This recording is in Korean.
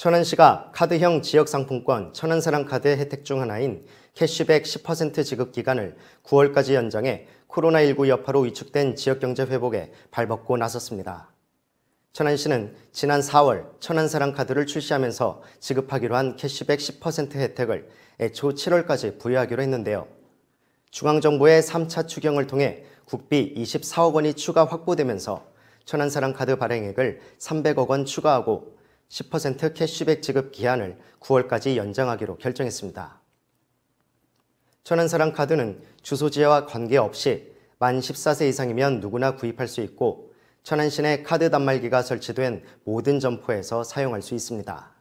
천안시가 카드형 지역상품권 천안사랑 카드의 혜택 중 하나인 캐시백 10% 지급 기간을 9월까지 연장해 코로나19 여파로 위축된 지역경제 회복에 발벗고 나섰습니다. 천안시는 지난 4월 천안사랑 카드를 출시하면서 지급하기로 한 캐시백 10% 혜택을 애초 7월까지 부여하기로 했는데요. 중앙정부의 3차 추경을 통해 국비 24억 원이 추가 확보되면서 천안사랑 카드 발행액을 300억 원 추가하고 10% 캐시백 지급 기한을 9월까지 연장하기로 결정했습니다. 천안사랑 카드는 주소지와 관계없이 만 14세 이상이면 누구나 구입할 수 있고 천안시내 카드 단말기가 설치된 모든 점포에서 사용할 수 있습니다.